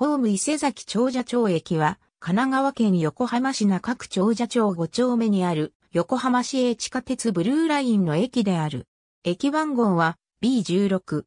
ホーム伊勢崎長者町駅は、神奈川県横浜市中区長者町5丁目にある、横浜市営地下鉄ブルーラインの駅である。駅番号は B16。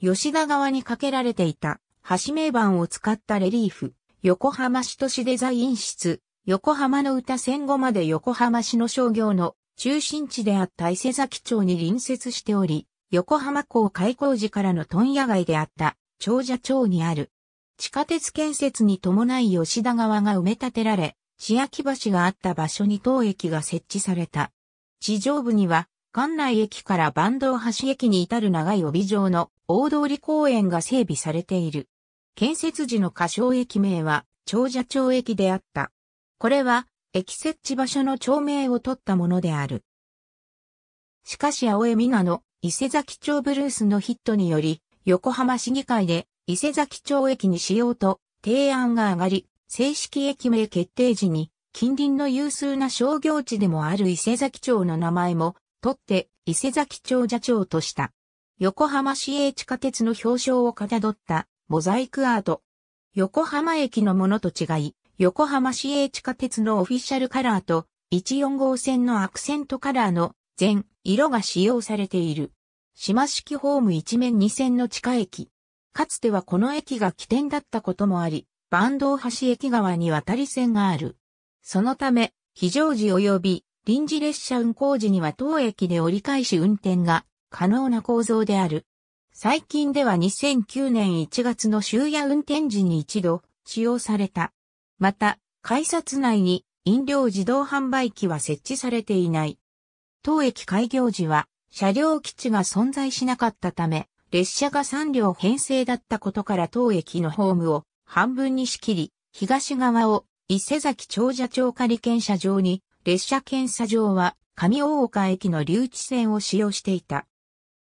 吉田川に架けられていた、橋名板を使ったレリーフ、横浜市都市デザイン室、横浜の歌戦後まで横浜市の商業の中心地であった伊勢崎町に隣接しており、横浜港開港時からの問屋街であった長者町にある地下鉄建設に伴い吉田川が埋め立てられ、千秋橋があった場所に当駅が設置された。地上部には、館内駅から坂東橋駅に至る長い帯状の大通公園が整備されている。建設時の仮称駅名は、長者町駅であった。これは、駅設置場所の町名を取ったものである。しかし青江美奈の伊勢崎町ブルースのヒットにより、横浜市議会で伊勢崎町駅にしようと提案が上がり、正式駅名決定時に近隣の有数な商業地でもある伊勢崎町の名前も取って伊勢崎町社長とした。横浜市営地下鉄の表彰をかたどったモザイクアート。横浜駅のものと違い、横浜市営地下鉄のオフィシャルカラーと14号線のアクセントカラーの全色が使用されている。島式ホーム一面2線の地下駅、かつてはこの駅が起点だったこともあり、坂東橋駅側に渡り線がある。そのため、非常時及び臨時列車運行時には当駅で折り返し運転が可能な構造である。最近では2009年1月の終夜運転時に一度使用された。また、改札内に飲料自動販売機は設置されていない。当駅開業時は車両基地が存在しなかったため、列車が3両編成だったことから当駅のホームを半分に仕切り、東側を伊勢崎長者町仮検査場に、列車検査場は上大岡駅の留置線を使用していた。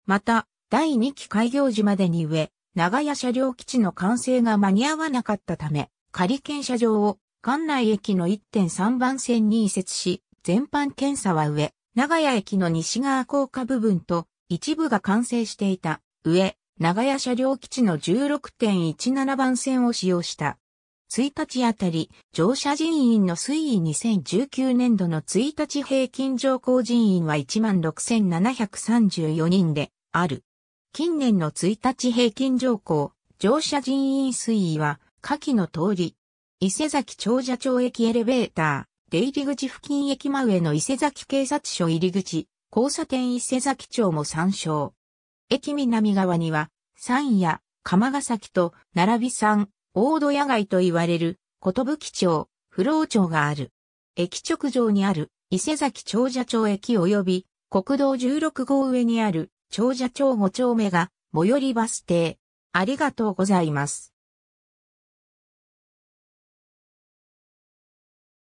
また、第2期開業時までに上、長屋車両基地の完成が間に合わなかったため、仮検査場を館内駅の1.3番線に移設し、全般検査は上、長屋駅の西側高架部分と一部が完成していた。上、長屋車両基地の16.17番線を使用した。1日あたり、乗車人員の推移2019年度の1日平均乗降人員は16,734人である。近年の1日平均乗降、乗車人員推移は、下記の通り、伊勢崎長者町駅エレベーター、出入り口付近駅真上の伊勢崎警察署入り口、交差点伊勢崎町も参照。駅南側には、山野、鎌ヶ崎と、並び山、大戸屋街と言われる、ことぶき町、不老町がある。駅直上にある、伊勢崎長者町駅及び、国道16号上にある、長者町5丁目が、最寄りバス停。ありがとうございます。